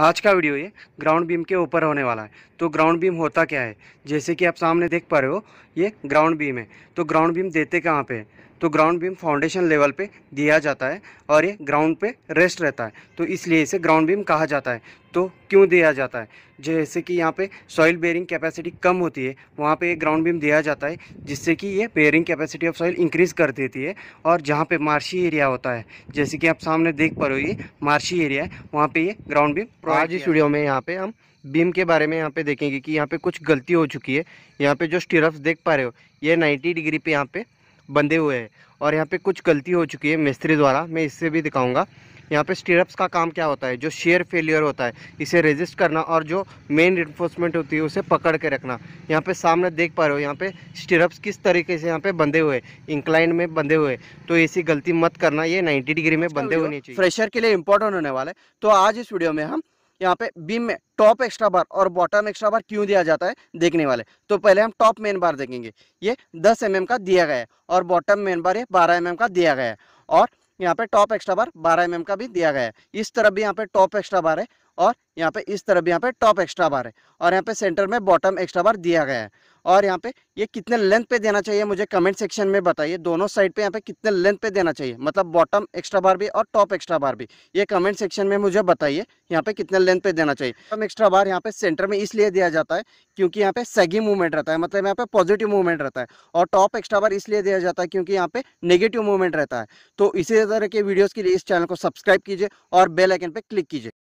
आज का वीडियो ये ग्राउंड बीम के ऊपर होने वाला है तो ग्राउंड बीम होता क्या है जैसे कि आप सामने देख पा रहे हो ये ग्राउंड बीम है तो ग्राउंड बीम देते कहाँ पे तो ग्राउंड बीम फाउंडेशन लेवल पे दिया जाता है और ये ग्राउंड पे रेस्ट रहता है तो इसलिए इसे ग्राउंड बीम कहा जाता है तो क्यों दिया जाता है जैसे कि यहाँ पे सॉइल बेयरिंग कैपेसिटी कम होती है वहाँ पे ग्राउंड बीम दिया जाता है जिससे कि ये bearing capacity of soil increase कर देती है और जहाँ पे मार्शी एरिया होता है जैसे कि आप सामने देख पा रहे हो ये मार्शी एरिया है वहाँ पे ये ग्राउंड बीम आज इस वीडियो में यहाँ पर हम बीम के बारे में यहाँ पर देखेंगे कि यहाँ पर कुछ गलती हो चुकी है यहाँ पर जो स्टीरफ्स देख पा रहे हो ये नाइन्टी डिग्री पे यहाँ पर बंधे हुए हैं और यहाँ पे कुछ गलती हो चुकी है मिस्त्री द्वारा मैं इससे भी दिखाऊंगा यहाँ पे स्टीरप्स का काम क्या होता है जो शेयर फेलियर होता है इसे रेजिस्ट करना और जो मेन इन्फोर्समेंट होती है उसे पकड़ के रखना यहाँ पे सामने देख पा रहे हो यहाँ पे स्टीरप्स किस तरीके से यहाँ पे बंधे हुए इंक्लाइन में बंधे हुए तो ऐसी गलती मत करना ये नाइन्टी डिग्री में अच्छा बंधे हुए चाहिए फ्रेशर के लिए इंपॉर्टेंट होने वाला है तो आज इस वीडियो में हम यहाँ पे बीम में टॉप एक्स्ट्रा बार और बॉटम एक्स्ट्रा बार क्यों दिया जाता है देखने वाले तो पहले हम टॉप मेन बार देखेंगे ये 10 एम mm का दिया गया है और बॉटम मेन बार ये 12 एम mm का दिया गया है और यहाँ पे top extra bar 12 M mm का भी दिया गया है इस तरफ भी यहाँ पे टॉप एक्स्ट्रा बार है और यहाँ पे इस तरफ भी यहाँ पे टॉप एक्स्ट्रा बार है और यहाँ पे सेंटर में बॉटम एक्स्ट्रा बार दिया गया है और यहाँ पे ये कितने लेंथ पे देना चाहिए मुझे कमेंट सेक्शन में बताइए दोनों साइड पे यहाँ पे कितने लेंथ पे देना चाहिए मतलब बॉटम एक्स्ट्रा बार भी और टॉप एक्स्ट्रा बार भी ये कमेंट सेक्शन में मुझे बताइए यहाँ पे कितने लेंथ पे देना चाहिए बॉटम एक्स्ट्रा बार यहाँ पे सेंटर में इसलिए दिया जाता है क्योंकि यहाँ पे सगी मूवमेंट रहता है मतलब यहाँ पे पॉजिटिव मूवमेंट रहता है और टॉप एक्स्ट्रा बार इसलिए दिया जाता है क्योंकि यहाँ पे नेगेटिव मूवमेंट रहता है तो इसी तरह के वीडियोज़ के लिए इस चैनल को सब्सक्राइब कीजिए और बेलाइकन पर क्लिक कीजिए